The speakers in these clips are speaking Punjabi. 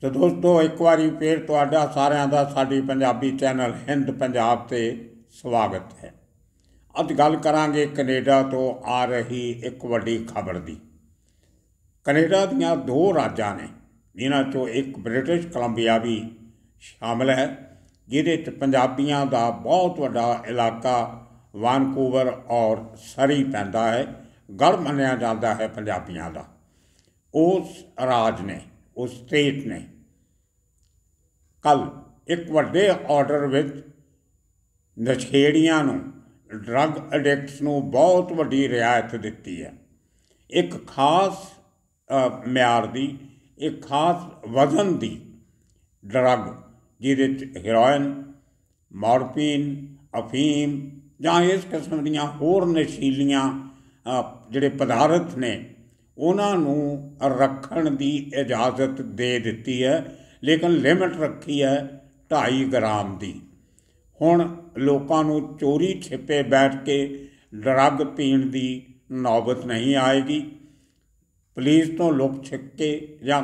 ਤੇ ਦੋਸਤੋ ਇੱਕ ਵਾਰੀ ਫੇਰ ਤੁਹਾਡਾ ਸਾਰਿਆਂ ਦਾ ਸਾਡੀ ਪੰਜਾਬੀ ਚੈਨਲ ਹਿੰਦ ਪੰਜਾਬ ਤੇ ਸਵਾਗਤ ਹੈ ਅੱਜ ਗੱਲ ਕਰਾਂਗੇ ਕੈਨੇਡਾ ਤੋਂ ਆ ਰਹੀ ਇੱਕ ਵੱਡੀ ਖਬਰ ਦੀ ਕੈਨੇਡਾ ਦੀਆਂ ਦੋ ਰਾਜਾਂ ਨੇ ਜਿਨ੍ਹਾਂ ਚੋਂ ਇੱਕ ਬ੍ਰਿਟਿਸ਼ ਕੋਲੰਬੀਆ ਵੀ ਸ਼ਾਮਲ ਹੈ ਜਿਹਦੇ ਚ ਪੰਜਾਬੀਆਂ ਦਾ ਬਹੁਤ ਵੱਡਾ ਇਲਾਕਾ ਵਾਨਕੂਵਰ ਔਰ ਸਰੀ ਪੈਂਦਾ ਹੈ ਗੜ ਮੰਨਿਆ ਜਾਂਦਾ ਹੈ ਪੰਜਾਬੀਆਂ ਦਾ ਉਸ ਰਾਜ ਨੇ ਉਸ ਸਟੇਟ ਨੇ ਕੱਲ ਇੱਕ ਵੱਡੇ ਆਰਡਰ ਵਿੱਚ ਨਸ਼ੇੜੀਆਂ ਨੂੰ ਡਰੱਗ ਐਡਿਕਟਸ ਨੂੰ ਬਹੁਤ ਵੱਡੀ ਰਿਆਇਤ ਦਿੱਤੀ ਹੈ ਇੱਕ ਖਾਸ ਮਿਆਰ ਦੀ ਇੱਕ ਖਾਸ ਵਜ਼ਨ ਦੀ ਡਰੱਗ ਜਿਹਦੇ ਵਿੱਚ ਹੈਰੋਇਨ ਮਾਰਪੀਨ ਅਫੀਮ ਜਾਂ ਇਸ ਕਿਸਮ ਦੀਆਂ ਹੋਰ ਨਸ਼ੀਲੀਆਂ ਜਿਹੜੇ ਪਦਾਰਥ ਨੇ ਉਹਨਾਂ ਨੂੰ ਰੱਖਣ ਦੀ ਇਜਾਜ਼ਤ ਦੇ ਦਿੱਤੀ ਹੈ ਲੇਕਿਨ ਲਿਮਟ ਰੱਖੀ ਹੈ 2.5 ਗ੍ਰਾਮ ਦੀ ਹੁਣ ਲੋਕਾਂ ਨੂੰ ਚੋਰੀ ਛਿਪੇ ਬੈਠ ਕੇ ਡਰੱਗ ਪੀਣ ਦੀ ਨੌਬਤ ਨਹੀਂ ਆਏਗੀ ਪੁਲਿਸ ਤੋਂ ਲੁਕ ਛਿਪ ਕੇ ਜਾਂ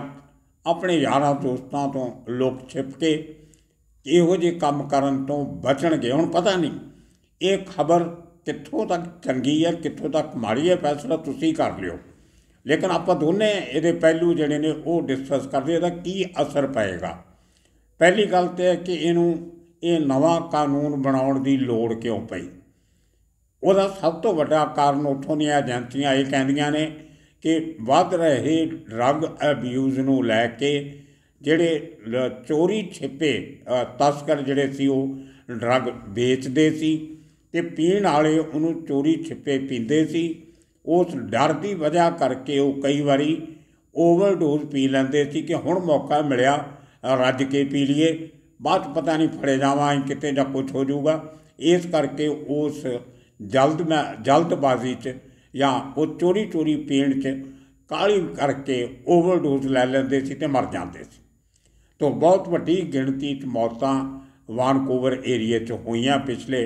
ਆਪਣੇ ਯਾਰਾਂ ਦੋਸਤਾਂ ਤੋਂ ਲੁਕ ਛਿਪ ਕੇ ਇਹੋ ਜਿਹੇ ਕੰਮ ਕਰਨ ਤੋਂ ਬਚਣਗੇ ਹੁਣ ਪਤਾ ਨਹੀਂ ਇਹ ਖਬਰ ਕਿੱਥੋਂ ਤੱਕ ਚੰਗੀ ਹੈ ਕਿੱਥੋਂ ਤੱਕ ਮਾੜੀ ਹੈ ਫੈਸਲਾ ਤੁਸੀਂ ਕਰ ਲਿਓ ਲੇਕਿਨ ਆਪਾਂ ਦੋਨੇ ਇਹਦੇ ਪਹਿਲੂ ਜਿਹੜੇ ਨੇ ਉਹ ਡਿਸਕਸ ਕਰਦੇ ਇਹਦਾ ਕੀ ਅਸਰ ਪਏਗਾ ਪਹਿਲੀ ਗੱਲ ਤੇ ਹੈ ਕਿ ਇਹਨੂੰ ਇਹ ਨਵਾਂ ਕਾਨੂੰਨ ਬਣਾਉਣ ਦੀ ਲੋੜ ਕਿਉਂ ਪਈ ਉਹਦਾ ਸਭ ਤੋਂ ਵੱਡਾ ਕਾਰਨ ਉੱਥੋਂ ਦੀਆਂ ਏਜੰਸੀਆਂ ਇਹ ਕਹਿੰਦੀਆਂ ਨੇ ਕਿ ਵੱਧ ਰਹੇ ਡਰੱਗ ਅਬਿਊਜ਼ ਨੂੰ ਲੈ ਕੇ ਜਿਹੜੇ ਚੋਰੀ ਛਿਪੇ ਤਸਕਰ ਜਿਹੜੇ ਸੀ ਉਹ ਡਰੱਗ ਵੇਚਦੇ ਸੀ ਤੇ ਪੀਣ ਵਾਲੇ ਉਹਨੂੰ ਚੋਰੀ ਛਿਪੇ ਪੀਂਦੇ ਸੀ ਉਸ ਡਰ ਦੀ ਵਜ੍ਹਾ ਕਰਕੇ ਉਹ ਕਈ ਵਾਰੀ ਓਵਰਡੋਜ਼ ਪੀ ਲੈਂਦੇ ਸੀ ਕਿ ਹੁਣ ਮੌਕਾ ਮਿਲਿਆ ਰੱਜ ਕੇ ਪੀ ਲਈਏ ਬਾਅਦ ਪਤਾ ਨਹੀਂ ਫੜੇ ਜਾਵਾਂ ਕਿਤੇ ਜਾਂ ਕੁਝ ਹੋ ਜਾਊਗਾ ਇਸ ਕਰਕੇ ਉਸ ਜਲਦ ਮੈਂ ਜਲਦਬਾਜ਼ੀ 'ਚ ਜਾਂ ਉਹ ਚੋਰੀ ਚੋਰੀ ਪੀਣ 'ਚ ਕਾਲੀ ਕਰਕੇ ਓਵਰਡੋਜ਼ ਲੈ ਲੈਂਦੇ ਸੀ ਤੇ ਮਰ ਜਾਂਦੇ ਸੀ ਤੋਂ ਬਹੁਤ ਵੱਡੀ ਗਿਣਤੀ 'ਚ ਮੌਤਾਂ ਵਾਨਕੂਵਰ ਏਰੀਆ 'ਚ ਹੋਈਆਂ ਪਿਛਲੇ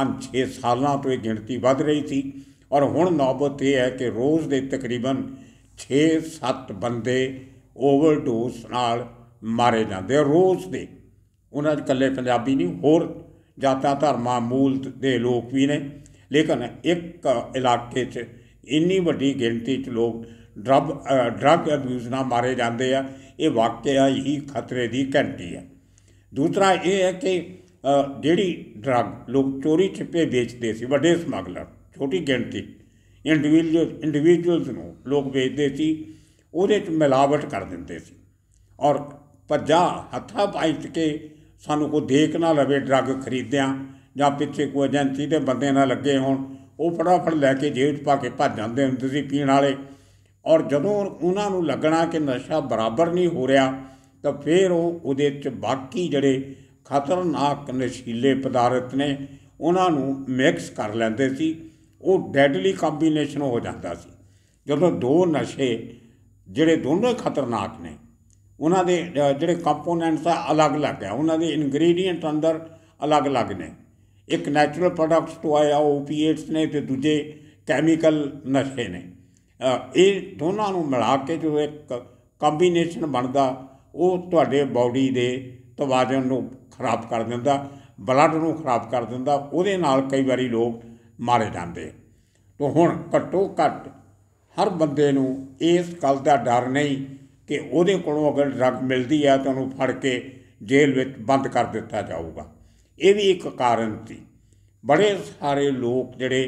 5-6 ਸਾਲਾਂ ਤੋਂ ਇਹ ਗਿਣਤੀ ਵੱਧ ਰਹੀ ਸੀ ਔਰ ਹੁਣ ਨੌਬਤ ਇਹ ਹੈ ਕਿ ਰੋਜ਼ ਦੇ ਤਕਰੀਬਨ 6-7 ਬੰਦੇ ਓਵਰਡੋਸ ਨਾਲ ਮਾਰੇ ਜਾਂਦੇ ਰੋਜ਼ ਦੇ ਉਹਨਾਂ ਦੇ ਇਕੱਲੇ ਪੰਜਾਬੀ ਨਹੀਂ ਹੋਰ ਜਾਤਾਂ ਧਰਮਾਂ ਮੂਲ ਦੇ ਲੋਕ ਵੀ ਨੇ ਲੇਕਿਨ ਇੱਕ ਇਲਾਕੇ 'ਚ ਇੰਨੀ ਵੱਡੀ ਗਿਣਤੀ 'ਚ ਲੋਕ ਡਰਗ ਡਰਗ ਅਬਿਊਜ਼ ਨਾਲ ਮਾਰੇ ਜਾਂਦੇ ਆ ਇਹ ਵਾਕਿਆ ਹੀ ਖਤਰੇ ਦੀ ਘੰਟੀ ਹੈ ਦੂਸਰਾ ਇਹ ਹੈ ਕਿ ਜਿਹੜੀ ਡਰਗ ਲੋਕ ਚੋਰੀ ਛਿਪੇ ਵੇਚਦੇ ਸੀ ਵੱਡੇ ਸਮਗਲਰ ਛੋਟੀ ਗਿਣਤੀ ਇੰਡੀਵਿਜੂਅਲ ਇੰਡੀਵਿਜੂਅਲਸ ਨੂੰ ਲੋਕ ਵੇਚਦੇ ਸੀ ਉਹਦੇ 'ਚ ਮਿਲਾਵਟ ਕਰ ਦਿੰਦੇ ਸੀ ਔਰ ਭੱਜਾ ਹੱਥਾ ਪਾਇਤ ਕੇ ਸਾਨੂੰ ਕੋ ਦੇਖ ਨਾ ਲਵੇ ਡਰੱਗ ਖਰੀਦਿਆਂ ਜਾਂ ਪਿੱਛੇ ਕੋਈ ਏਜੰਸੀ ਦੇ ਬੰਦੇ ਨਾਲ ਲੱਗੇ ਹੋਣ ਉਹ ਫਟਾਫਟ ਲੈ ਕੇ ਜੇਬ 'ਚ ਪਾ ਕੇ ਭੱਜ ਜਾਂਦੇ ਹੁੰਦੇ ਸੀ ਪੀਣ ਵਾਲੇ ਔਰ ਜਦੋਂ ਉਹਨਾਂ ਨੂੰ ਲੱਗਣਾ ਕਿ ਨਸ਼ਾ ਬਰਾਬਰ ਨਹੀਂ ਹੋ ਰਿਹਾ ਤਾਂ ਫੇਰ ਉਹ ਉਹਦੇ 'ਚ ਬਾਕੀ ਜਿਹੜੇ ਖਤਰਨਾਕ ਨਸ਼ੀਲੇ ਪਦਾਰਥ ਨੇ ਉਹਨਾਂ ਨੂੰ ਮਿਕਸ ਕਰ ਲੈਂਦੇ ਸੀ ਉਹ ਡੈਡਲੀ ਕੰਬੀਨੇਸ਼ਨ ਹੋ ਜਾਂਦਾ ਸੀ ਜਦੋਂ ਦੋ ਨਸ਼ੇ ਜਿਹੜੇ ਦੋਨੋਂ ਖਤਰਨਾਕ ਨੇ ਉਹਨਾਂ ਦੇ ਜਿਹੜੇ ਕੰਪੋਨੈਂਟਸ ਆ ਅਲੱਗ-ਅਲੱਗ ਆ ਉਹਨਾਂ ਦੇ ਇਨਗਰੀਡੀਐਂਟ ਅੰਦਰ ਅਲੱਗ-ਅਲੱਗ ਨੇ ਇੱਕ ਨੈਚੁਰਲ ਪ੍ਰੋਡਕਟਸ ਤੋਂ ਆਇਆ ਓਪੀਏਟਸ ਨੇ ਤੇ ਦੂਜੇ ਕੈਮੀਕਲ ਨਸ਼ੇ ਨੇ ਇਹ ਦੋਨਾਂ ਨੂੰ ਮਿਲਾ ਕੇ ਜੋ ਇੱਕ ਕੰਬੀਨੇਸ਼ਨ ਬਣਦਾ ਉਹ ਤੁਹਾਡੇ ਬਾਡੀ ਦੇ ਤਵਾਜ਼ਨ ਨੂੰ ਖਰਾਬ ਕਰ ਦਿੰਦਾ ਬਲੱਡ ਨੂੰ ਖਰਾਬ ਕਰ ਦਿੰਦਾ ਉਹਦੇ ਨਾਲ ਕਈ ਵਾਰੀ ਲੋਕ ਮਾਰੇ ਜਾਂਦੇ ਤੋਂ ਹੁਣ ਘੱਟੋ ਘੱਟ ਹਰ ਬੰਦੇ ਨੂੰ ਇਸ ਗੱਲ ਦਾ ਡਰ ਨਹੀਂ ਕਿ ਉਹਦੇ ਕੋਲੋਂ ਅਗਰ ਡਰਗ ਮਿਲਦੀ ਹੈ ਤਾਂ ਉਹਨੂੰ ਫੜ ਕੇ ਜੇਲ੍ਹ ਵਿੱਚ ਬੰਦ ਕਰ ਦਿੱਤਾ ਜਾਊਗਾ ਇਹ ਵੀ ਇੱਕ ਕਾਰਨ ਸੀ ਬੜੇ ਸਾਰੇ ਲੋਕ ਜਿਹੜੇ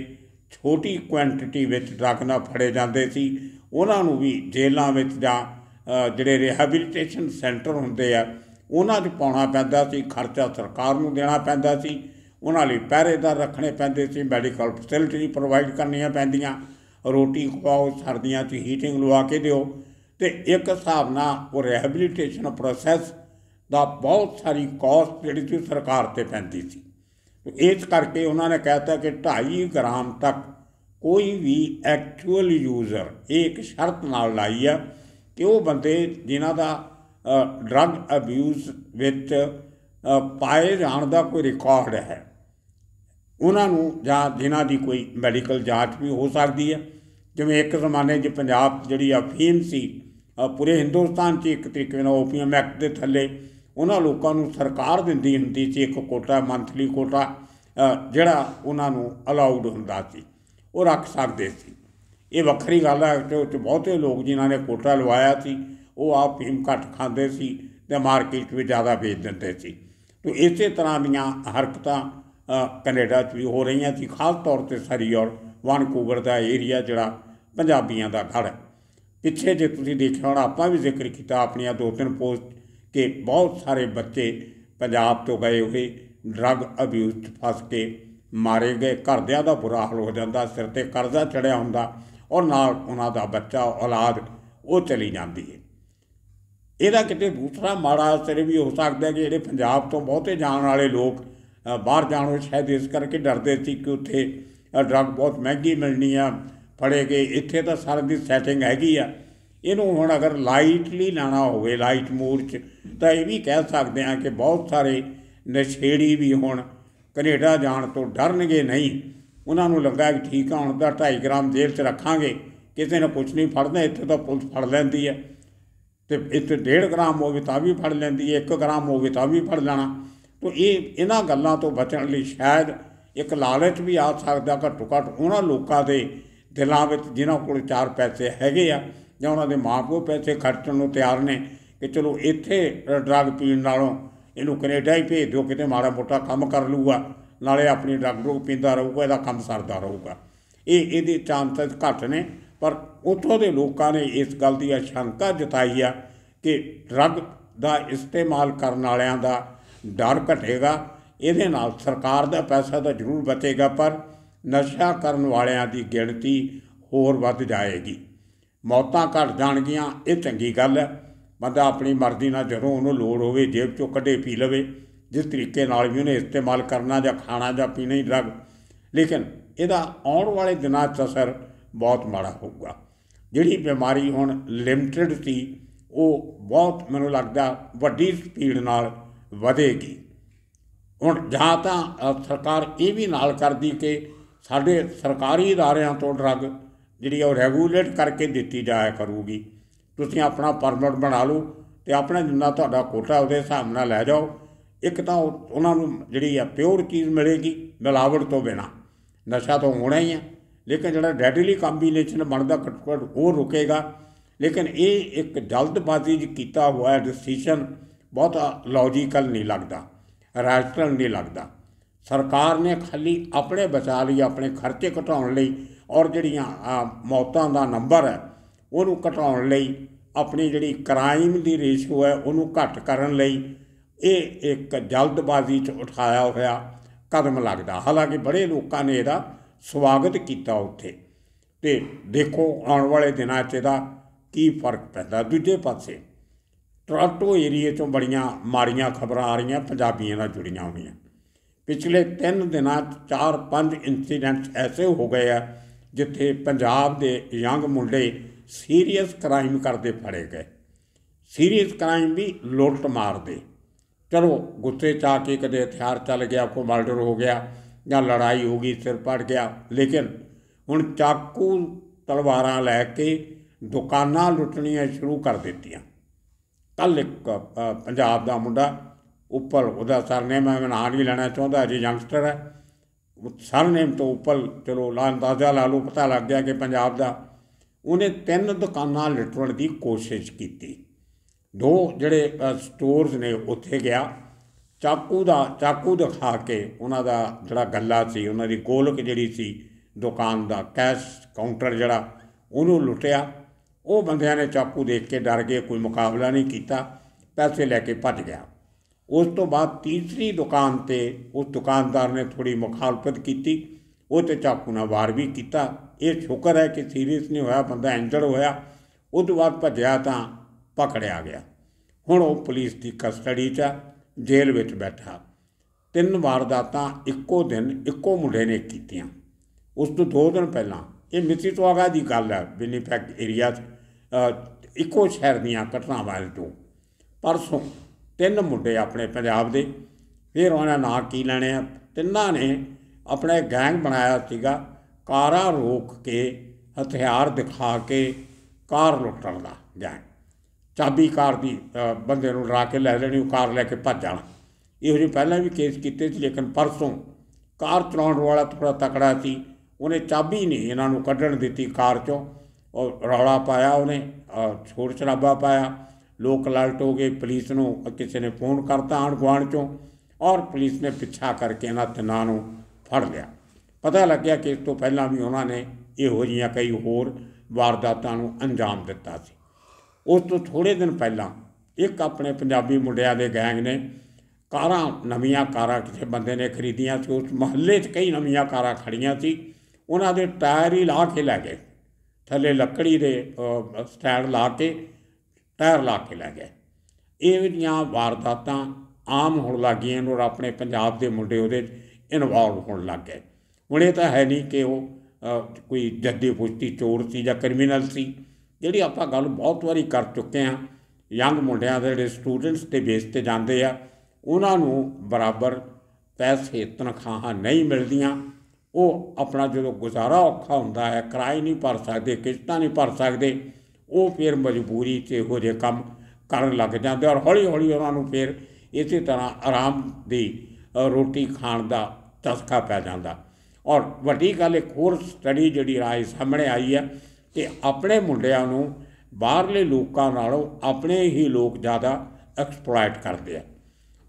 ਛੋਟੀ ਕੁਆਂਟੀਟੀ ਵਿੱਚ ਡਰਗ ਨਾਲ ਫੜੇ ਜਾਂਦੇ ਸੀ ਉਹਨਾਂ ਨੂੰ ਵੀ ਜੇਲ੍ਹਾਂ ਵਿੱਚ ਜਾਂ ਜਿਹੜੇ ਰਿਹੈਬਿਲਿਟੇਸ਼ਨ ਸੈਂਟਰ ਹੁੰਦੇ ਆ ਉਹਨਾਂ 'ਚ ਪਾਉਣਾ ਪੈਂਦਾ ਸੀ ਖਰਚਾ ਸਰਕਾਰ ਨੂੰ ਦੇਣਾ ਪੈਂਦਾ ਸੀ ਉਹਨਾਂ ਲਈ ਪਹਿਰੇਦਾਰ ਰੱਖਣੇ ਪੈਂਦੇ ਸੀ ਮੈਡੀਕਲ ਫੈਸਿਲਿਟੀ ਪ੍ਰੋਵਾਈਡ ਕਰਨੀਆਂ ਪੈਂਦੀਆਂ ਰੋਟੀ ਖਵਾਓ ਸਰਦੀਆਂ 'ਚ ਹੀਟਿੰਗ ਲਵਾ ਕੇ ਦਿਓ ਤੇ ਇੱਕ ਹਿਸਾਬ ਨਾਲ ਉਹ ਰਿਹੈਬਿਲਿਟੇਸ਼ਨ ਪ੍ਰੋਸੈਸ ਦਾ ਬਹੁਤ ਸਾਰੀ ਕਾਸਟ ਜਿਹੜੀ ਸੀ ਸਰਕਾਰ ਤੇ ਪੈਂਦੀ ਸੀ ਇਸ ਕਰਕੇ ਉਹਨਾਂ ਨੇ ਕਹਿਤਾ ਕਿ 2.5 ਗ੍ਰਾਮ ਤੱਕ ਕੋਈ ਵੀ ਐਕਚੁਅਲ ਯੂਜ਼ਰ ਇੱਕ ਸ਼ਰਤ ਨਾਲ ਲਾਈ ਆ ਕਿ ਉਹ ਬੰਦੇ ਜਿਨ੍ਹਾਂ ਦਾ ਡਰਗ ਅਬਿਊਜ਼ ਵਿੱਚ ਪਾਏ ਜਾਣ ਦਾ ਕੋਈ ਰਿਕਾਰਡ ਹੈ ਉਹਨਾਂ ਨੂੰ ਜਾਂ ਜਿਨ੍ਹਾਂ ਦੀ ਕੋਈ ਮੈਡੀਕਲ ਜਾਂਚ ਵੀ ਹੋ ਸਕਦੀ ਹੈ ਜਿਵੇਂ ਇੱਕ ਜ਼ਮਾਨੇ 'ਚ ਪੰਜਾਬ ਜਿਹੜੀ ਅਫੀਮ ਸੀ ਪੂਰੇ ਹਿੰਦੁਸਤਾਨ 'ਚ ਇੱਕ ਤਰੀਕੇ ਨਾਲ ਓਪੀਐਮ ਐਕਟ ਦੇ ਥੱਲੇ ਉਹਨਾਂ ਲੋਕਾਂ ਨੂੰ ਸਰਕਾਰ ਦਿੰਦੀ ਹੁੰਦੀ ਸੀ ਇੱਕ ਕੋਟਾ ਮੰਥਲੀ ਕੋਟਾ ਜਿਹੜਾ ਉਹਨਾਂ ਨੂੰ ਅਲਾਉਡ ਹੁੰਦਾ ਸੀ ਉਹ ਰੱਖ ਸਕਦੇ ਸੀ ਇਹ ਵੱਖਰੀ ਗੱਲ ਹੈ ਕਿ ਉਹ ਬਹੁਤੇ ਲੋਕ ਜਿਨ੍ਹਾਂ ਨੇ ਕੋਟਾ ਲਵਾਇਆ ਸੀ ਉਹ ਆਪ ਭੀਮ ਘੱਟ ਖਾਂਦੇ ਸੀ ਤੇ ਮਾਰਕੀਟ ਵਿੱਚ ਜ਼ਿਆਦਾ ਵੇਚ ਦਿੰਦੇ ਸੀ ਤੋ ਇਸੇ ਤਰ੍ਹਾਂ ਦੀਆਂ ਹਰਕਤਾਂ ਕੈਨੇਡਾ 'ਚ ਵੀ ਹੋ ਰਹੀਆਂ ਸੀ ਖਾਸ ਤੌਰ ਤੇ ਸਰੀ ਔਰ ਵਾਨਕੂਵਰ ਦਾ ਏਰੀਆ ਜਿਹੜਾ ਪੰਜਾਬੀਆਂ ਦਾ ਘੜ ਹੈ ਪਿੱਛੇ ਜੇ ਤੁਸੀਂ ਦੇਖਿਆ ਹੋਣਾ ਆਪਾਂ ਵੀ ਜ਼ਿਕਰ ਕੀਤਾ ਆਪਣੀਆਂ ਦੋ ਤਿੰਨ ਪੋਸਟ ਕਿ ਬਹੁਤ ਸਾਰੇ ਬੱਚੇ ਪੰਜਾਬ ਤੋਂ ਗਏ ਹੋਏ ਡਰਗ ਅਬਿਊਜ਼ ਫਸ ਕੇ ਮਾਰੇ ਗਏ ਘਰਦਿਆਂ ਦਾ ਬੁਰਾ ਹਾਲ ਹੋ ਜਾਂਦਾ ਸਿਰ ਤੇ ਕਰਜ਼ਾ ਚੜਿਆ ਹੁੰਦਾ ਔਰ ਨਾਲ ਉਹਨਾਂ ਦਾ ਬੱਚਾ ਔਲਾਦ ਉਹ ਚਲੀ ਜਾਂਦੀ ਹੈ ਇਹਦਾ ਕਿਤੇ ਦੂਸਰਾ ਮਾੜਾ ਅਸਰ ਵੀ ਹੋ ਸਕਦਾ ਹੈ ਕਿ ਜਿਹੜੇ ਪੰਜਾਬ ਤੋਂ ਬਹੁਤੇ ਜਾਣ ਵਾਲੇ ਲੋਕ ਬਾਹਰ ਜਾਣੋ ਸ਼ਾਇਦ ਇਸ ਕਰਕੇ ਡਰਦੇ ਸੀ ਕਿ ਉੱਥੇ ਡਰਗ ਬਹੁਤ ਮਹਿੰਗੀ ਮਿਲਣੀ ਆ ਫੜੇ ਕਿ ਇੱਥੇ ਤਾਂ ਸਾਰੇ ਦੀ ਸੈਟਿੰਗ ਹੈਗੀ ਆ ਇਹਨੂੰ ਹੁਣ ਅਗਰ ਲਾਈਟਲੀ ਲਾਣਾ ਹੋਵੇ ਲਾਈਟ ਮੂਰ ਚ ਤਾਂ ਇਹ ਵੀ ਕਹਿ ਸਕਦੇ ਆ ਕਿ ਬਹੁਤ ਸਾਰੇ ਨਸ਼ੇੜੀ ਵੀ ਹੁਣ ਕੈਨੇਡਾ ਜਾਣ ਤੋਂ ਡਰਨਗੇ ਨਹੀਂ ਉਹਨਾਂ ਨੂੰ ਲੱਗਾ ਕਿ ਠੀਕ ਆ ਹੁਣ ਤਾਂ 2.5 ਗ੍ਰਾਮ ਜੇਲ੍ਹ 'ਚ ਰੱਖਾਂਗੇ ਕਿਸੇ ਨੇ ਕੁਝ ਨਹੀਂ ਫੜਨਾ ਇੱਥੇ ਤਾਂ ਪੁਲਿਸ ਫੜ ਲੈਂਦੀ ਹੈ ਤੇ ਇੱਥੇ 1.5 ਗ੍ਰਾਮ ਹੋਵੇ ਤਾਂ ਵੀ ਫੜ ਲੈਂਦੀ ਹੈ 1 ਗ੍ਰਾਮ ਹੋਵੇ ਤਾਂ ਵੀ ਫੜ ਲੈਣਾ ਤੋਂ ਇਹ ਇਹਨਾਂ ਗੱਲਾਂ ਤੋਂ ਬਚਣ ਲਈ ਸ਼ਾਇਦ ਇੱਕ ਲਾਲਚ ਵੀ ਆ ਸਕਦਾ ਘੱਟੋ ਘੱਟ ਉਹਨਾਂ ਲੋਕਾਂ ਦੇ ਦਿਲਾਂ ਵਿੱਚ ਜਿਨ੍ਹਾਂ ਕੋਲ ਚਾਰ ਪੈਸੇ ਹੈਗੇ ਆ ਜਾਂ ਉਹਨਾਂ ਦੇ ਮਾਪੇ ਪੈਸੇ ਖਰਚਣ ਨੂੰ ਤਿਆਰ ਨੇ ਕਿ ਚਲੋ ਇੱਥੇ ਡਰਗ ਪੀਣ ਨਾਲੋਂ ਇਹਨੂੰ ਕੈਨੇਡਾ ਹੀ ਭੇਜ ਦਿਓ ਕਿਤੇ ਮਾੜਾ ਮੋਟਾ ਕੰਮ ਕਰ ਲੂਗਾ ਨਾਲੇ ਆਪਣੀ ਡਰਗ ਰੋਗ ਪੀਂਦਾ ਰਹੂਗਾ ਇਹਦਾ ਕੰਮ ਸਰਦਾ ਰਹੂਗਾ ਇਹ ਇਹਦੇ ਚਾਂਸਸ ਘੱਟ ਨੇ ਪਰ ਉਥੋਂ ਦੇ ਲੋਕਾਂ ਨੇ ਇਸ ਗੱਲ ਦੀ ਆਸ਼ੰਕਾ ਜਤਾਈ ਆ ਕਿ ਡਰਗ ਦਾ ਇਸਤੇਮਾਲ ਕਰਨ ਵਾਲਿਆਂ ਦਾ ਡਰ ਘਟੇਗਾ ਇਹਦੇ ਨਾਲ ਸਰਕਾਰ ਦਾ ਪੈਸਾ ਤਾਂ ਜ਼ਰੂਰ ਬਚੇਗਾ ਪਰ ਨਸ਼ਾ ਕਰਨ ਵਾਲਿਆਂ ਦੀ ਗਿਣਤੀ ਹੋਰ ਵੱਧ ਜਾਏਗੀ ਮੌਤਾਂ ਘਟ ਜਾਣਗੀਆਂ ਇਹ ਚੰਗੀ ਗੱਲ ਹੈ ਬੰਦਾ ਆਪਣੀ ਮਰਜ਼ੀ ਨਾਲ ਜਦੋਂ ਉਹਨੂੰ ਲੋੜ ਹੋਵੇ ਜੇਬ ਚੋਂ ਕੱਢੇ ਪੀ ਲਵੇ ਜਿਸ ਤਰੀਕੇ ਨਾਲ ਵੀ ਉਹਨੇ ਇਸਤੇਮਾਲ ਕਰਨਾ ਜਾਂ ਖਾਣਾ ਜਾਂ ਪੀਣਾ ਹੀ ਡਰਗ ਲੇਕਿਨ ਇਹਦਾ ਆਉਣ ਵਾਲੇ ਦਿਨਾਂ 'ਚ ਅਸਰ ਬਹੁਤ ਮਾੜਾ ਹੋਊਗਾ ਜਿਹੜੀ ਬਿਮਾਰੀ ਹੁਣ ਲਿਮਟਿਡ ਸੀ ਉਹ ਬਹੁਤ ਮੈਨੂੰ ਲੱਗਦਾ ਵੱਡੀ ਸਪੀਡ ਨਾਲ ਵਧੇਗੀ ਹੁਣ ਜਾਂ ਤਾਂ ਸਰਕਾਰ ਇਹ ਵੀ ਨਾਲ ਕਰਦੀ ਕਿ ਸਾਡੇ ਸਰਕਾਰੀ ਇਦਾਰਿਆਂ ਤੋਂ ਡਰਗ ਜਿਹੜੀ ਉਹ ਰੈਗੂਲੇਟ ਕਰਕੇ ਦਿੱਤੀ ਜਾਇਆ ਕਰੂਗੀ ਤੁਸੀਂ ਆਪਣਾ ਪਰਮਿਟ ਬਣਾ ਲਓ ਤੇ ਆਪਣਾ ਜਿੰਨਾ ਤੁਹਾਡਾ ਕੋਟਾ ਉਹਦੇ ਹਿਸਾਬ ਨਾਲ ਲੈ ਜਾਓ ਇੱਕ ਤਾਂ ਉਹਨਾਂ ਨੂੰ ਜਿਹੜੀ ਆ ਪਿਓਰ ਚੀਜ਼ ਮਿਲੇਗੀ ਮਿਲਾਵਟ ਤੋਂ ਬਿਨਾ ਨਸ਼ਾ ਤਾਂ ਹੋਣਾ ਹੀ ਹੈ ਲੇਕਿਨ ਜਿਹੜਾ ਡੈਡਲੀ ਕੰਬੀਨੇਸ਼ਨ ਬਣਦਾ ਘਟਕੜ ਉਹ ਰੁਕੇਗਾ ਲੇਕਿਨ ਇਹ ਇੱਕ ਜਲਦਬਾਜ਼ੀ ਚ ਕੀਤਾ ਹੋਇਆ ਡਿਸੀਜਨ ਬਹੁਤਾ ਲੌਜੀਕਲ ਨਹੀਂ ਲੱਗਦਾ ਰੈਸ਼ਨਲ ਨਹੀਂ ਲੱਗਦਾ ਸਰਕਾਰ ਨੇ ਖਾਲੀ ਆਪਣੇ ਬਚਾ ਲਈ ਆਪਣੇ ਖਰਚੇ ਘਟਾਉਣ ਲਈ ਔਰ ਜਿਹੜੀਆਂ ਮੌਤਾਂ ਦਾ ਨੰਬਰ ਹੈ ਉਹਨੂੰ ਘਟਾਉਣ ਲਈ ਆਪਣੀ ਜਿਹੜੀ ਕ੍ਰਾਈਮ ਦੀ ਰੇਸ਼ੋ ਹੈ ਉਹਨੂੰ ਘੱਟ ਕਰਨ ਲਈ ਇਹ ਇੱਕ ਜਲਦਬਾਜ਼ੀ 'ਚ ਉਠਾਇਆ ਹੋਇਆ ਕਦਮ ਲੱਗਦਾ ਹਾਲਾਂਕਿ ਬੜੇ ਲੋਕਾਂ ਨੇ ਇਹਦਾ ਸਵਾਗਤ ਕੀਤਾ ਉੱਥੇ ਤੇ ਦੇਖੋ ਆਉਣ ਵਾਲੇ ਦਿਨਾਂ 'ਚ ਇਹਦਾ ਕੀ ਫਰਕ ਪੈਂਦਾ ਦੂਜੇ ਪਾਸੇ ਟੋਰਾਂਟੋ ਏਰੀਏ ਤੋਂ ਬੜੀਆਂ ਮਾੜੀਆਂ ਖਬਰਾਂ ਆ ਰਹੀਆਂ ਪੰਜਾਬੀਆਂ ਨਾਲ ਜੁੜੀਆਂ ਹੋਈਆਂ ਪਿਛਲੇ 3 ਦਿਨਾਂ 'ਚ 4-5 ਇਨਸੀਡੈਂਟਸ ਐਸੇ ਹੋ ਗਏ ਆ ਜਿੱਥੇ ਪੰਜਾਬ ਦੇ ਯੰਗ ਮੁੰਡੇ ਸੀਰੀਅਸ ਕ੍ਰਾਈਮ ਕਰਦੇ ਫੜੇ ਗਏ ਸੀਰੀਅਸ ਕ੍ਰਾਈਮ ਵੀ ਲੁੱਟ ਮਾਰਦੇ ਚਲੋ ਗੁੱਸੇ 'ਚ ਆ ਕੇ ਕਦੇ ਹਥਿਆਰ ਚੱਲ ਗਿਆ ਕੋ ਮਰਡਰ ਹੋ ਗਿਆ ਜਾਂ ਲੜਾਈ ਹੋ ਗਈ ਸਿਰ ਪੜ ਗਿਆ ਲੇਕਿਨ ਹੁਣ ਚਾਕੂ ਤਲਵਾਰਾਂ ਲੈ ਕੇ ਦੁਕਾਨਾਂ ਲੁੱਟਣੀਆਂ ਸ਼ੁਰੂ ਕਰ ਦਿੱਤੀਆਂ ਕੱਲ ਇੱਕ ਪੰਜਾਬ ਦਾ ਮੁੰਡਾ ਉੱਪਰ ਉਹਦਾ ਸਰਨੇਮ ਮੈਂ ਨਾਂ ਨਹੀਂ ਲੈਣਾ ਚਾਹੁੰਦਾ ਜੀ ਯੰਗਸਟਰ ਹੈ ਸਰਨੇਮ ਤੋਂ ਉੱਪਰ ਚਲੋ ਲਾਂ ਦਾਦਾ ਲਾ ਲਓ ਪਤਾ ਲੱਗ ਗਿਆ ਕਿ ਪੰਜਾਬ ਦਾ ਉਹਨੇ ਤਿੰਨ ਦੁਕਾਨਾਂ ਲੁੱਟਣ ਦੀ ਕੋਸ਼ਿਸ਼ ਕੀਤੀ ਦੋ ਜਿਹੜੇ ਸਟੋਰਸ ਨੇ ਉੱਥੇ ਗਿਆ ਚਾਕੂ ਦਾ ਚਾਕੂ ਦਿਖਾ ਕੇ ਉਹਨਾਂ ਦਾ ਜਿਹੜਾ ਗੱਲਾ ਸੀ ਉਹਨਾਂ ਦੀ ਗੋਲਕ ਜਿਹੜੀ ਸੀ ਦੁਕਾਨ ਦਾ ਕੈਸ਼ ਕਾਊਂਟਰ ਜਿਹੜਾ ਉਹਨੂੰ ਲੁੱਟਿਆ ਉਹ ਬੰਦਿਆਂ ਨੇ ਚਾਕੂ ਦੇਖ ਕੇ ਡਰ ਗਏ ਕੋਈ ਮੁਕਾਬਲਾ ਨਹੀਂ ਕੀਤਾ ਪੈਸੇ ਲੈ ਕੇ ਭੱਜ ਗਿਆ ਉਸ ਤੋਂ ਬਾਅਦ ਤੀਸਰੀ ਦੁਕਾਨ ਤੇ ਉਸ ਦੁਕਾਨਦਾਰ ਨੇ ਥੋੜੀ ਮੁਖਾਲਫਤ ਕੀਤੀ ਉਹ ਤੇ ਚਾਕੂ ਨਾਲ ਵਾਰ ਵੀ ਕੀਤਾ ਇਹ ਸ਼ੁਕਰ ਹੈ ਕਿ ਸੀਰੀਅਸ ਨਹੀਂ ਹੋਇਆ ਬੰਦਾ ਇੰਜਰਡ ਹੋਇਆ ਉਸ ਤੋਂ ਬਾਅਦ ਭੱਜਿਆ ਤਾਂ ਪਕੜਿਆ ਗਿਆ ਹੁਣ ਉਹ ਪੁਲਿਸ ਦੀ ਕਸਟਡੀ 'ਚ ਜੇਲ੍ਹ ਵਿੱਚ ਬੈਠਾ ਤਿੰਨ ਵਾਰਦਾਤਾਂ ਇੱਕੋ ਦਿਨ ਇੱਕੋ ਮੁੰਡੇ ਨੇ ਕੀਤੀਆਂ ਉਸ ਤੋਂ ਦੋ ਦਿਨ ਪਹਿਲਾਂ ਇਹ ਮਿਤੀ ਤੋਗਾ ਦੀ ਗੱਲ ਹੈ ਵਿਨੀਪੈਗ ਏਰੀਆ 'ਚ ਇੱਕੋ ਸ਼ਹਿਰ ਦੀਆਂ ਘਟਨਾਵਾਂ ਤੋਂ ਪਰਸੋਂ ਤਿੰਨ ਮੁੰਡੇ ਆਪਣੇ ਪੰਜਾਬ ਦੇ ਫਿਰ ਉਹਨਾਂ ਨਾਂ ਕੀ ਲੈਣੇ ਆ ਤਿੰਨਾਂ ਨੇ ਆਪਣੇ ਗੈਂਗ ਬਣਾਇਆ ਸੀਗਾ ਕਾਰਾਂ ਰੋਕ ਕੇ ਹਥਿਆਰ ਦਿਖਾ ਕੇ ਕਾਰ ਲੁੱਟਣ ਦਾ ਗੈਂਗ ਚਾਬੀ ਕਾਰ ਦੀ ਬੰਦੇ ਨੂੰ ਰਾ ਕੇ ਲੈ ਲੈਣੀ ਉਹ ਕਾਰ ਲੈ ਕੇ ਭੱਜ ਜਾਣਾ ਇਹੋ ਜਿਹੇ ਪਹਿਲਾਂ ਵੀ ਕੇਸ ਕੀਤੇ ਸੀ ਲੇਕਿਨ ਪਰਸੋਂ ਕਾਰ ਚਲਾਉਣ ਵਾਲਾ ਥੋੜਾ ਤਕੜਾ ਸੀ ਉਹਨੇ ਚਾਬੀ ਨਹੀਂ ਇਹਨਾਂ ਨੂੰ ਕੱਢਣ ਦਿੱਤੀ ਕਾਰ ਚੋਂ ਔਰ ਰੌਲਾ ਪਾਇਆ ਉਹਨੇ ਛੋੜ ਚਰਾਬਾ ਪਾਇਆ ਲੋਕ ਲਾਲਟ ਹੋ ਗਏ ਪੁਲਿਸ ਨੂੰ ਕਿਸੇ ਨੇ ਫੋਨ ਕਰਤਾ ਆਣ ਗਵਾਣ ਚੋਂ ਔਰ ਪੁਲਿਸ ਨੇ ਪਿੱਛਾ ਕਰਕੇ ਇਹਨਾਂ ਤਿੰਨਾਂ ਨੂੰ ਫੜ ਲਿਆ ਪਤਾ ਲੱਗਿਆ ਕਿ ਇਸ ਤੋਂ ਪਹਿਲਾਂ ਵੀ ਉਹਨਾਂ ਨੇ ਇਹੋ ਜੀਆਂ ਕਈ ਹੋਰ ਵਾਰਦਾਤਾਂ ਨੂੰ ਅੰਜਾਮ ਦਿੱਤਾ ਸੀ ਉਸ ਤੋਂ ਥੋੜੇ ਦਿਨ ਪਹਿਲਾਂ ਇੱਕ ਆਪਣੇ ਪੰਜਾਬੀ ਮੁੰਡਿਆਂ ਦੇ ਗੈਂਗ ਨੇ ਕਾਰਾਂ ਨਵੀਆਂ ਕਾਰਾਂ ਕਿਸੇ ਬੰਦੇ ਨੇ ਖਰੀਦੀਆਂ ਸੀ ਉਸ ਮਹੱਲੇ 'ਚ ਕਈ ਨਵੀਆਂ ਕਾਰਾਂ ਖੜੀਆਂ ਸੀ ਉਹਨਾਂ ਦੇ ਟਾਇਰ ਹੀ ਲਾ ਕੇ ਲੈ ਗਏ ਥੱਲੇ ਲੱਕੜੀ ਦੇ ਸਟੈਂਡ ਲਾ ਕੇ ਟਾਇਰ ਲਾ ਕੇ ਲੈ ਗਏ ਇਹ ਜਿਹੜੀਆਂ ਵਾਰਦਾਤਾਂ ਆਮ ਹੋਣ ਲੱਗੀਆਂ ਔਰ ਆਪਣੇ ਪੰਜਾਬ ਦੇ ਮੁੰਡੇ ਉਹਦੇ ਇਨਵੋਲਵ ਹੋਣ ਲੱਗ ਗਏ ਹੁਣ ਇਹ ਤਾਂ ਹੈ ਨਹੀਂ ਕਿ ਉਹ ਕੋਈ ਜੱਦੀ ਪੁਸ਼ਤੀ ਚੋਰ ਸੀ ਜਾਂ ਕ੍ਰਿਮੀਨਲ ਸੀ ਜਿਹੜੀ ਆਪਾਂ ਗੱਲ ਬਹੁਤ ਵਾਰੀ ਕਰ ਚੁੱਕੇ ਹਾਂ ਯੰਗ ਮੁੰਡਿਆਂ ਦੇ ਜਿਹੜੇ ਸਟੂਡੈਂਟਸ ਤੇ ਬੇਸ ਤੇ ਜਾਂਦੇ ਆ ਉਹਨਾਂ ਨੂੰ ਬਰਾਬਰ ਪੈਸੇ ਤਨਖਾਹਾਂ ਨਹੀਂ ਮਿਲਦੀਆਂ ਉਹ ਆਪਣਾ ਜਦੋਂ ਗੁਜ਼ਾਰਾ ਔਖਾ ਹੁੰਦਾ ਹੈ ਕਿਰਾਏ ਨਹੀਂ ਭਰ ਸਕਦੇ ਕਿਸ਼ਤਾਂ ਨਹੀਂ ਭਰ ਸਕਦੇ ਉਹ ਫਿਰ ਮਜਬੂਰੀ ਤੇ ਹੋ ਜੇ ਕੰਮ ਕਰਨ ਲੱਗ ਜਾਂਦੇ ਔਰ ਹੌਲੀ ਹੌਲੀ ਉਹਨਾਂ ਨੂੰ ਫਿਰ ਇਸੇ ਤਰ੍ਹਾਂ ਆਰਾਮ ਦੀ ਰੋਟੀ ਖਾਣ ਦਾ ਤਸਕਾ ਪੈ ਜਾਂਦਾ ਔਰ ਵੱਡੀ ਗੱਲ ਇੱਕ ਹੋਰ ਸਟੱਡੀ ਜਿਹੜੀ ਰਾਏ ਸਾਹਮਣੇ ਆਈ ਹੈ ਕਿ ਆਪਣੇ ਮੁੰਡਿਆਂ ਨੂੰ ਬਾਹਰਲੇ ਲੋਕਾਂ ਨਾਲੋਂ ਆਪਣੇ ਹੀ ਲੋਕ ਜ਼ਿਆਦਾ ਐਕਸਪਲੋਇਟ ਕਰਦੇ ਆ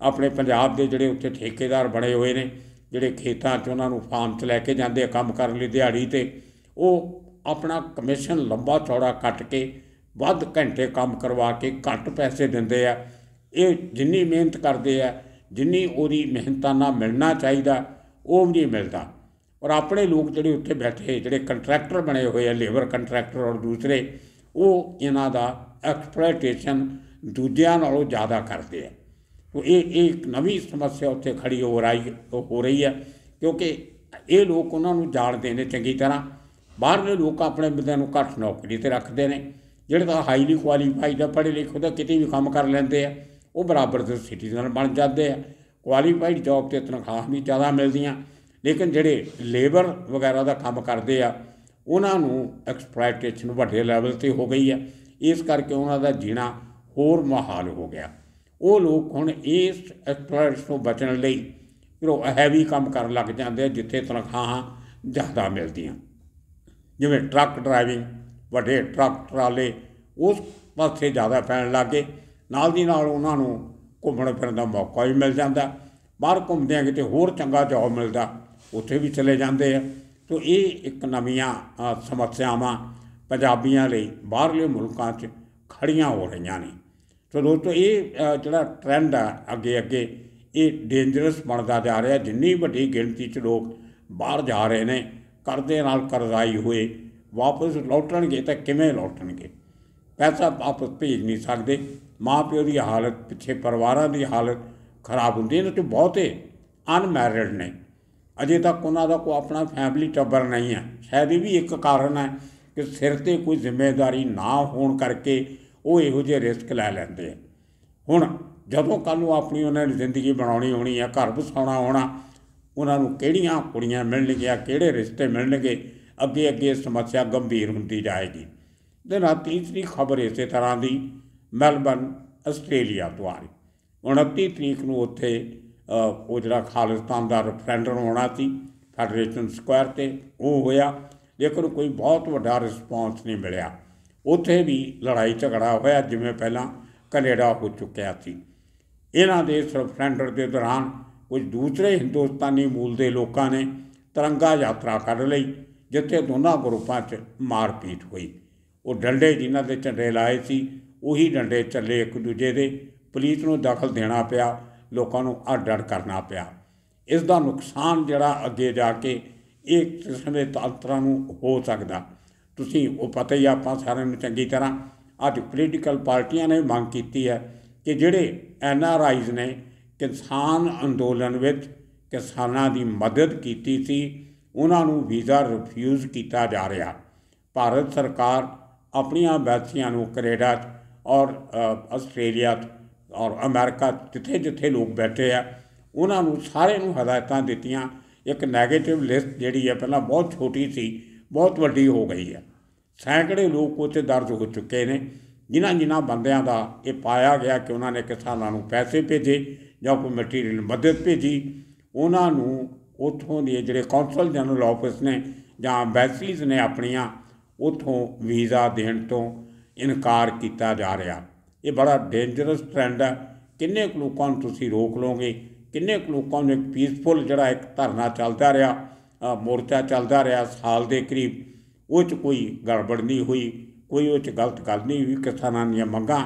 ਆਪਣੇ ਪੰਜਾਬ ਦੇ ਜਿਹੜੇ ਉੱਥੇ ਠੇਕੇਦਾਰ ਬਣੇ ਹੋਏ ਨੇ ਜਿਹੜੇ ਖੇਤਾਂ 'ਚ ਉਹਨਾਂ ਨੂੰ ਫਾਰਮ 'ਚ ਲੈ ਕੇ ਜਾਂਦੇ ਆ ਕੰਮ ਕਰਨ ਲਈ ਦਿਹਾੜੀ ਤੇ ਉਹ ਆਪਣਾ ਕਮਿਸ਼ਨ ਲੰਬਾ ਚੌੜਾ ਕੱਟ ਕੇ ਵੱਧ ਘੰਟੇ ਕੰਮ ਕਰਵਾ ਕੇ ਘੱਟ ਪੈਸੇ ਦਿੰਦੇ ਆ ਇਹ ਜਿੰਨੀ ਮਿਹਨਤ ਕਰਦੇ ਆ ਜਿੰਨੀ ਉਹਦੀ ਮਿਹਨਤਾਨਾ ਮਿਲਣਾ ਚਾਹੀਦਾ ਉਹ ਵੀ ਨਹੀਂ ਮਿਲਦਾ ਔਰ ਆਪਣੇ ਲੋਕ ਜਿਹੜੇ ਉੱਥੇ ਬੈਠੇ ਜਿਹੜੇ ਕੰਟਰੈਕਟਰ ਬਣੇ ਹੋਏ ਆ ਲੇਬਰ ਕੰਟਰੈਕਟਰ ਔਰ ਦੂਸਰੇ ਉਹ ਇਹਨਾਂ ਦਾ ਐਕਸਪਲੋਇਟੇਸ਼ਨ ਦੂਜਿਆਂ ਨਾਲੋਂ ਜ਼ਿਆਦਾ ਕਰਦੇ ਆ तो ਇੱਕ ਨਵੀਂ ਸਮੱਸਿਆ ਉੱਥੇ ਖੜੀ ਹੋ ਰਹੀ ਹੋ ਰਹੀ ਹੈ ਕਿਉਂਕਿ ਇਹ ਲੋਕ ਉਹਨਾਂ ਨੂੰ ਜਾਣਦੇ ਨੇ ਚੰਗੀ ਤਰ੍ਹਾਂ ਬਾਹਰਲੇ ਲੋਕ ਆਪਣੇ ਬੰਦਿਆਂ ਨੂੰ ਘੱਟ ਨੌਕਰੀ ਤੇ ਰੱਖਦੇ ਨੇ ਜਿਹੜੇ ਤਾਂ ਹਾਈਲੀ ਕੁਆਲੀਫਾਈਡ ਆ ਪੜ੍ਹੇ ਲਿਖੇ ਉਹਦਾ ਕਿਤੇ ਵੀ ਕੰਮ ਕਰ ਲੈਂਦੇ ਆ ਉਹ ਬਰਾਬਰ ਦੇ ਸਿਟੀਜ਼ਨ ਬਣ ਜਾਂਦੇ ਆ ਕੁਆਲੀਫਾਈਡ ਜੌਬ ਤੇ ਤਨਖਾਹ ਵੀ ਜ਼ਿਆਦਾ ਮਿਲਦੀਆਂ ਲੇਕਿਨ ਜਿਹੜੇ ਲੇਬਰ ਵਗੈਰਾ ਦਾ ਕੰਮ ਕਰਦੇ ਆ ਉਹਨਾਂ ਨੂੰ ਐਕਸਪਲੋਇਟੇਸ਼ਨ ਵੱਡੇ ਲੈਵਲ ਤੇ ਹੋ ਗਈ ਆ ਇਸ ਕਰਕੇ ਉਹਨਾਂ ਦਾ ਜੀਣਾ ਹੋਰ ਮਹਾਲ ਹੋ ਗਿਆ ਉਹ ਲੋਕ ਹੁਣ ਇਸ ਐਕਸਪਲੋਇਟਸ ਤੋਂ ਬਚਣ ਲਈ ਉਹ ਹੈਵੀ ਕੰਮ ਕਰਨ ਲੱਗ ਜਾਂਦੇ ਜਿੱਥੇ ਤਨਖਾਹਾਂ ਜ਼ਿਆਦਾ ਮਿਲਦੀਆਂ ਜਿਵੇਂ ਟਰੱਕ ਡਰਾਈਵਿੰਗ ਵੱਡੇ ਟਰੱਕ ਟਰਾਲੇ ਉਸ ਪਾਸੇ ਜ਼ਿਆਦਾ ਪੈਣ ਲੱਗੇ ਨਾਲ ਦੀ ਨਾਲ ਉਹਨਾਂ ਨੂੰ ਘੁੰਮਣ ਫਿਰਨ ਦਾ ਮੌਕਾ ਵੀ ਮਿਲ ਜਾਂਦਾ ਬਾਹਰ ਘੁੰਮਦੇ ਆ ਕਿਤੇ ਹੋਰ ਚੰਗਾ ਜੌਬ ਮਿਲਦਾ ਉੱਥੇ ਵੀ ਚਲੇ ਜਾਂਦੇ ਆ ਤੋਂ ਇਹ ਇੱਕ ਨਵੀਆਂ ਸਮੱਸਿਆਵਾਂ ਪੰਜਾਬੀਆਂ ਲਈ ਬਾਹਰਲੇ ਮੁਲਕਾਂ 'ਚ ਖੜੀਆਂ ਹੋ ਰਹੀਆਂ ਨੇ તો ਦੋਸਤੋ ਇਹ ਜਿਹੜਾ ਟ੍ਰੈਂਡ ਆ ਅੱਗੇ ਅੱਗੇ ਇਹ ਡੇਂਜਰਸ ਬਣਦਾ ਜਾ ਰਿਹਾ ਜਿੰਨੀ ਵੱਡੀ ਗਿਣਤੀ 'ਚ ਲੋਕ ਬਾਹਰ ਜਾ ਰਹੇ ਨੇ ਕਰਦੇ ਨਾਲ ਕਰਜ਼ਾਈ ਹੋਏ ਵਾਪਸ ਲੌਟਣਗੇ ਤਾਂ ਕਿਵੇਂ ਲੌਟਣਗੇ ਪੈਸਾ ਵਾਪਸ ਭੇਜ ਨਹੀਂ ਸਕਦੇ ਮਾਪਿਓ ਦੀ ਹਾਲਤ ਪਿੱਛੇ ਪਰਿਵਾਰਾਂ ਦੀ ਹਾਲਤ ਖਰਾਬ ਹੁੰਦੀ ਨਾ ਤੇ ਬਹੁਤੇ ਅਨਮੈਰਿਡ ਨੇ ਅਜੇ ਤੱਕ ਉਹਨਾਂ ਦਾ ਕੋਈ ਆਪਣਾ ਫੈਮਿਲੀ ਟੱਬਰ ਨਹੀਂ ਹੈ ਸ਼ਾਇਦ ਇਹ ਵੀ ਇੱਕ ਕਾਰਨ ਹੈ ਕਿ ਸਿਰ ਤੇ ਕੋਈ ਜ਼ਿੰਮੇਵਾਰੀ ਨਾ ਹੋਣ ਕਰਕੇ ਉਹ ਇਹੋ ਜਿਹੇ ਰਿਸਕ ਲੈ ਲੈਂਦੇ ਆ ਹੁਣ ਜਦੋਂ ਕੱਲ ਨੂੰ ਆਪਣੀ ਉਹਨਾਂ ਦੀ ਜ਼ਿੰਦਗੀ ਬਣਾਉਣੀ ਹੋਣੀ ਆ ਘਰ ਬਸਾਉਣਾ ਹੋਣਾ ਉਹਨਾਂ ਨੂੰ ਕਿਹੜੀਆਂ ਕੁੜੀਆਂ ਮਿਲਣਗੀਆਂ ਕਿਹੜੇ ਰਿਸ਼ਤੇ ਮਿਲਣਗੇ ਅੱਗੇ ਅੱਗੇ ਸਮੱਸਿਆ ਗੰਭੀਰ ਹੁੰਦੀ ਜਾਏਗੀ ਦੇ ਨਾਲ ਤੀਸਰੀ ਖਬਰ ਇਸੇ ਤਰ੍ਹਾਂ ਦੀ ਮੈਲਬਨ ਆਸਟ੍ਰੇਲੀਆ ਤੋਂ ਆ ਰਹੀ 29 ਤਰੀਕ ਨੂੰ ਉੱਥੇ ਉਹ ਜਿਹੜਾ ਖਾਲਿਸਤਾਨ ਦਾ ਰੈਫਰੈਂਡਮ ਹੋਣਾ ਸੀ ਫੈਡਰੇਸ਼ਨ ਸਕੁਆਇਰ ਤੇ ਉਹ ਹੋਇਆ ਲੇਕਿਨ ਕੋਈ ਬਹੁਤ ਵੱਡਾ ਰਿਸਪੌਂਸ ਨਹੀਂ ਮਿਲਿਆ ਉੱਥੇ ਵੀ ਲੜਾਈ ਝਗੜਾ ਹੋਇਆ ਜਿਵੇਂ ਪਹਿਲਾਂ ਕੈਨੇਡਾ ਹੋ ਚੁੱਕਿਆ ਸੀ ਇਹਨਾਂ ਦੇ ਸਰਫਰੈਂਡਰ ਦੇ ਦੌਰਾਨ ਕੁਝ ਦੂਸਰੇ ਹਿੰਦੁਸਤਾਨੀ ਮੂਲ ਦੇ ਲੋਕਾਂ ਨੇ ਤਿਰੰਗਾ ਯਾਤਰਾ ਕਰ ਲਈ ਜਿੱਥੇ ਦੋਨਾਂ ਗਰੁੱਪਾਂ 'ਚ ਮਾਰਪੀਟ ਹੋਈ ਉਹ ਡੰਡੇ ਜਿਨ੍ਹਾਂ ਦੇ ਝੰਡੇ ਲਾਏ ਸੀ ਉਹੀ ਡੰਡੇ ਚੱਲੇ ਇੱਕ ਦੂਜੇ ਦੇ ਪੁਲਿਸ ਨੂੰ ਦਖਲ ਦੇਣਾ ਪਿਆ ਲੋਕਾਂ ਨੂੰ ਅੱਡ ਕਰਨਾ ਪਿਆ ਇਸ ਦਾ ਨੁਕਸਾਨ ਜਿਹੜਾ ਅੱਗੇ ਜਾ ਕੇ ਇੱਕ ਕਿਸਮ ਦੇ ਤਾਂਤਰਾ ਨੂੰ ਹੋ ਸਕਦਾ ਤੁਸੀਂ ਉਹ ਪਤਾ ਹੀ ਆਪਾਂ ਸਾਰਿਆਂ ਨੂੰ ਚੰਗੀ ਤਰ੍ਹਾਂ ਅੱਜ ਪੋਲੀਟੀਕਲ ਪਾਰਟੀਆਂ ਨੇ ਮੰਗ ਕੀਤੀ ਹੈ ਕਿ ਜਿਹੜੇ ਐਨ ਆਰ ਆਈਜ਼ ਨੇ ਕਿਸਾਨ ਅੰਦੋਲਨ ਵਿੱਚ ਕਿਸਾਨਾਂ ਦੀ ਮਦਦ ਕੀਤੀ ਸੀ ਉਹਨਾਂ ਨੂੰ ਵੀਜ਼ਾ ਰਿਫਿਊਜ਼ ਕੀਤਾ ਜਾ ਰਿਹਾ ਭਾਰਤ ਸਰਕਾਰ ਆਪਣੀਆਂ ਬੈਸੀਆਂ ਨੂੰ ਕੈਨੇਡਾ ਔਰ ਆਸਟ੍ਰੇਲੀਆ ਔਰ ਅਮਰੀਕਾ ਜਿੱਥੇ ਜਿੱਥੇ ਲੋਕ ਬੈਠੇ ਆ ਉਹਨਾਂ ਨੂੰ ਸਾਰੇ ਨੂੰ ਹਦਾਇਤਾਂ ਦਿੱਤੀਆਂ ਇੱਕ ਨੈਗੇਟਿਵ ਲਿਸਟ ਜਿਹੜੀ ਹੈ ਪਹਿਲਾਂ ਬਹੁਤ ਛੋਟੀ ਸੀ ਬਹੁਤ ਵੱਡੀ ਹੋ ਗਈ ਹੈ ਸੈਂਕੜੇ ਲੋਕ ਉੱਥੇ ਦਰਜ ਹੋ ਚੁੱਕੇ ਨੇ ਜਿਨ੍ਹਾਂ ਜਿਨ੍ਹਾਂ ਬੰਦਿਆਂ ਦਾ ਇਹ ਪਾਇਆ ਗਿਆ ਕਿ ਉਹਨਾਂ ਨੇ ਕਿਸਾਨਾਂ ਨੂੰ ਪੈਸੇ ਭੇਜੇ ਜਾਂ ਕੋਈ ਮਟੀਰੀਅਲ ਮਦਦ ਭੇਜੀ ਉਹਨਾਂ ਨੂੰ ਉੱਥੋਂ ਦੇ ਜਿਹੜੇ ਕੌਂਸਲ ਜਨਰਲ ਆਫਿਸ ਨੇ ਜਾਂ ਐਮਬੈਸੀਜ਼ ਨੇ ਆਪਣੀਆਂ ਉੱਥੋਂ ਵੀਜ਼ਾ ਦੇਣ ਤੋਂ ਇਨਕਾਰ ਕੀਤਾ ਜਾ ਰਿਹਾ ਇਹ ਬੜਾ ਡੇਂਜਰਸ ਟ੍ਰੈਂਡ ਹੈ ਕਿੰਨੇ ਲੋਕਾਂ ਨੂੰ ਤੁਸੀਂ ਰੋਕ ਲੋਗੇ ਕਿੰਨੇ ਲੋਕਾਂ ਨੂੰ ਇੱਕ ਪੀਸਫੁਲ ਜਿਹੜਾ ਇੱਕ ਧਰਨਾ ਚੱਲਦਾ ਰਿਹਾ ਮੋਰਚਾ ਚੱਲਦਾ ਰਿਹਾ ਸਾਲ ਦੇ ਕਰੀਬ ਉਹ 'ਚ ਕੋਈ ਗੜਬੜ ਨਹੀਂ ਹੋਈ ਕੋਈ ਉਹ 'ਚ ਗਲਤ ਗੱਲ ਨਹੀਂ ਹੋਈ ਕਿਸਾਨਾਂ ਦੀਆਂ ਮੰਗਾਂ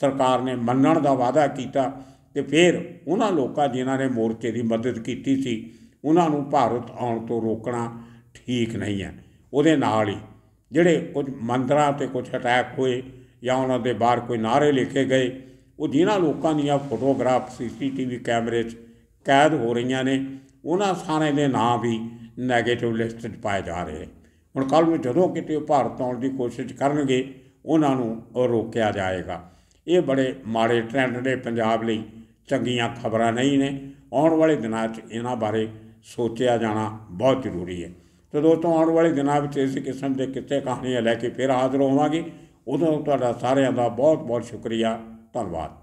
ਸਰਕਾਰ ਨੇ ਮੰਨਣ ਦਾ ਵਾਅਦਾ ਕੀਤਾ ਤੇ ਫਿਰ ਉਹਨਾਂ ਲੋਕਾਂ ਜਿਨ੍ਹਾਂ ਨੇ ਮੋਰਚੇ ਦੀ ਮਦਦ ਕੀਤੀ ਸੀ ਉਹਨਾਂ ਨੂੰ ਭਾਰਤ ਆਉਣ ਤੋਂ ਰੋਕਣਾ ਠੀਕ ਨਹੀਂ ਹੈ ਉਹਦੇ ਨਾਲ ਹੀ ਜਿਹੜੇ ਕੁਝ ਮੰਦਰਾਂ ਤੇ ਕੁਝ ਅਟੈਕ ਹੋਏ ਜਾਂ ਉਹਨਾਂ ਦੇ ਬਾਹਰ ਕੋਈ ਨਾਰੇ ਲਿਖੇ ਗਏ ਉਹ ਜਿਨ੍ਹਾਂ ਲੋਕਾਂ ਦੀਆਂ ਫੋਟੋਗ੍ਰਾਫ ਸੀਸੀਟੀਵੀ ਕੈਮਰੇ 'ਚ ਕੈਦ ਹੋ ਰਹੀਆਂ ਨੇ ਉਹਨਾਂ ਸਾਰੇ ਦੇ ਨਾਂ ਵੀ ਨੈਗੇਟਿਵ ਲਿਸਟ 'ਚ ਪਾਏ ਜਾ ਰਹੇ ਹੁਣ ਕੱਲ ਨੂੰ ਜਦੋਂ ਕਿਤੇ ਉਹ ਭਾਰਤ ਆਉਣ ਦੀ ਕੋਸ਼ਿਸ਼ ਕਰਨਗੇ ਉਹਨਾਂ ਨੂੰ ਰੋਕਿਆ ਜਾਏਗਾ ਇਹ ਬੜੇ ਮਾੜੇ ਟ੍ਰੈਂਡ ਨੇ ਪੰਜਾਬ ਲਈ ਚੰਗੀਆਂ ਖਬਰਾਂ ਨਹੀਂ ਨੇ ਆਉਣ ਵਾਲੇ ਦਿਨਾਂ 'ਚ ਇਹਨਾਂ ਬਾਰੇ ਸੋਚਿਆ ਜਾਣਾ ਬਹੁਤ ਜ਼ਰੂਰੀ ਹੈ ਤੇ ਦੋਸਤੋ ਆਉਣ ਵਾਲੇ ਦਿਨਾਂ ਵਿੱਚ ਇਸ ਕਿਸਮ ਦੇ ਕਿੱਤੇ ਕਹਾਣੀਆਂ ਲੈ ਕੇ ਫਿਰ ਹਾਜ਼ਰ ਹੋਵਾਂਗੇ ਉਦੋਂ ਤੁਹਾਡਾ ਸਾਰਿਆਂ ਦਾ ਬਹੁਤ ਬਹੁਤ ਸ਼ੁਕਰੀਆ ਧੰਨਵਾਦ